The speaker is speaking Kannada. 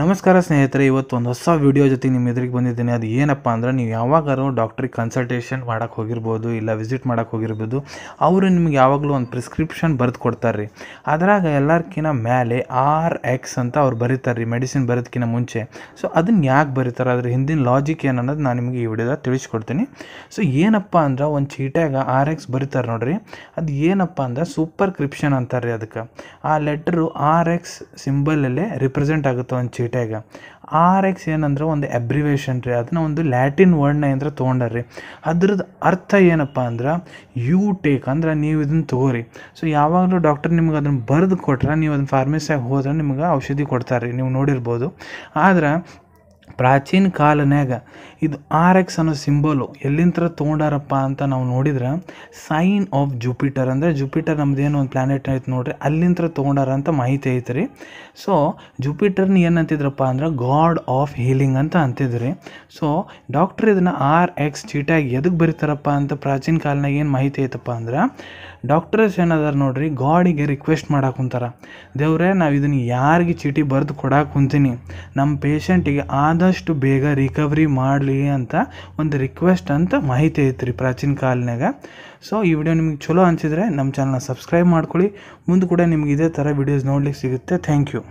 ನಮಸ್ಕಾರ ಸ್ನೇಹಿತರೆ ಇವತ್ತು ಒಂದು ಹೊಸ ವಿಡಿಯೋ ಜೊತೆ ನಿಮ್ಮ ಎದುರಿಗೆ ಬಂದಿದ್ದೀನಿ ಅದು ಏನಪ್ಪ ಅಂದರೆ ನೀವು ಯಾವಾಗಾರು ಡಾಕ್ಟ್ರಿಗೆ ಕನ್ಸಲ್ಟೇಷನ್ ಮಾಡೋಕ್ಕೆ ಹೋಗಿರ್ಬೋದು ಇಲ್ಲ ವಿಸಿಟ್ ಮಾಡೋಕ್ಕೆ ಹೋಗಿರ್ಬೋದು ಅವರು ನಿಮ್ಗೆ ಯಾವಾಗಲೂ ಒಂದು ಪ್ರಿಸ್ಕ್ರಿಪ್ಷನ್ ಬರೆದು ಕೊಡ್ತಾರೆ ರೀ ಅದ್ರಾಗ ಮೇಲೆ ಆರ್ ಎಕ್ಸ್ ಅಂತ ಅವ್ರು ಬರೀತಾರೆ ರೀ ಮೆಡಿಸಿನ್ ಬರೋದಕ್ಕಿಂತ ಮುಂಚೆ ಸೊ ಅದನ್ನ ಯಾಕೆ ಬರೀತಾರೆ ಅದ್ರ ಹಿಂದಿನ ಲಾಜಿಕ್ ಏನು ಅನ್ನೋದು ನಾನು ನಿಮಗೆ ಈ ವಿಡಿಯೋದಾಗ ತಿಳಿಸ್ಕೊಡ್ತೀನಿ ಸೊ ಏನಪ್ಪ ಅಂದ್ರೆ ಒಂದು ಚೀಟ್ಯಾಗ ಆರ್ ಎಕ್ಸ್ ಬರೀತಾರೆ ನೋಡಿರಿ ಅದು ಏನಪ್ಪ ಅಂದ್ರೆ ಸೂಪರ್ ಕ್ರಿಪ್ಷನ್ ಅಂತಾರೆ ಅದಕ್ಕೆ ಆ ಲೆಟ್ರು ಆರ್ ಎಕ್ಸ್ ಸಿಂಬಲಲ್ಲೇ ರಿಪ್ರೆಸೆಂಟ್ ಆಗುತ್ತೆ ಒಂದು ಆರ್ ಎಕ್ಸ್ ಏನಂದ್ರೆ ಒಂದು ಅಬ್ರಿವೇಶನ್ ರೀ ಅದನ್ನ ಒಂದು ಲ್ಯಾಟಿನ್ ವರ್ಡ್ನ ಏನಂದ್ರೆ ತೊಗೊಂಡಾರ್ರಿ ಅದ್ರದ್ದು ಅರ್ಥ ಏನಪ್ಪ ಅಂದ್ರೆ ಯು ಟೇಕ್ ಅಂದ್ರೆ ನೀವು ಇದನ್ನ ತಗೋರಿ ಸೊ ಯಾವಾಗಲೂ ಡಾಕ್ಟರ್ ನಿಮ್ಗೆ ಅದನ್ನು ಬರೆದು ಕೊಟ್ರೆ ನೀವು ಅದನ್ನ ಫಾರ್ಮೆಸಿಯಾಗಿ ಹೋದ್ರೆ ನಿಮ್ಗೆ ಔಷಧಿ ಕೊಡ್ತಾರೆ ರೀ ನೀವು ನೋಡಿರ್ಬೋದು ಆದ್ರೆ ಪ್ರಾಚೀನ ಕಾಲನ್ಯಾಗ ಇದು ಆರ್ ಎಕ್ಸ್ ಅನ್ನೋ ಸಿಂಬಲು ಎಲ್ಲಿಂದ್ರ ತೊಗೊಂಡಾರಪ್ಪ ಅಂತ ನಾವು ನೋಡಿದ್ರೆ ಸೈನ್ ಆಫ್ ಜುಪಿಟರ್ ಅಂದರೆ ಜುಪಿಟರ್ ನಮ್ಮದೇನು ಒಂದು ಪ್ಲಾನೆಟ್ ಐತೆ ನೋಡ್ರಿ ಅಲ್ಲಿಂತ್ರ ತೊಗೊಂಡಾರ ಅಂತ ಮಾಹಿತಿ ಐತೆ ರೀ ಸೊ ಜುಪಿಟರ್ನ ಏನಂತಿದ್ರಪ್ಪ ಅಂದ್ರೆ ಗಾಡ್ ಆಫ್ ಹೀಲಿಂಗ್ ಅಂತ ಅಂತಿದ್ರಿ ಸೊ ಡಾಕ್ಟರ್ ಇದನ್ನ ಆರ್ ಎಕ್ಸ್ ಚೀಟಾಗಿ ಎದಕ್ಕೆ ಬರೀತಾರಪ್ಪ ಅಂತ ಪ್ರಾಚೀನ ಕಾಲನಾಗ ಏನು ಮಾಹಿತಿ ಐತಪ್ಪ ಅಂದ್ರೆ ಡಾಕ್ಟರ್ಸ್ ಏನದಾರ ನೋಡ್ರಿ ಗಾಡಿಗೆ ರಿಕ್ವೆಸ್ಟ್ ಮಾಡಕ್ಕೆ ಕುಂತಾರ ದೇವ್ರೆ ನಾವು ಇದನ್ನ ಯಾರಿಗೆ ಚೀಟಿ ಬರೆದು ಕೊಡಕ್ಕೆ ಕುಂತೀನಿ ನಮ್ಮ ಪೇಷಂಟಿಗೆ ಆದ ಆದಷ್ಟು ಬೇಗ ರಿಕವರಿ ಮಾಡಲಿ ಅಂತ ಒಂದು ರಿಕ್ವೆಸ್ಟ್ ಅಂತ ಮಾಹಿತಿ ಐತ್ರಿ ಪ್ರಾಚೀನ ಕಾಲನಾಗ ಸೊ ಈ ವಿಡಿಯೋ ನಿಮಗೆ ಚಲೋ ಅನಿಸಿದರೆ ನಮ್ಮ ಚಾನಲ್ನ ಸಬ್ಸ್ಕ್ರೈಬ್ ಮಾಡ್ಕೊಳ್ಳಿ ಮುಂದೆ ಕೂಡ ನಿಮ್ಗೆ ಇದೇ ಥರ ವಿಡಿಯೋಸ್ ನೋಡ್ಲಿಕ್ಕೆ ಸಿಗುತ್ತೆ ಥ್ಯಾಂಕ್ ಯು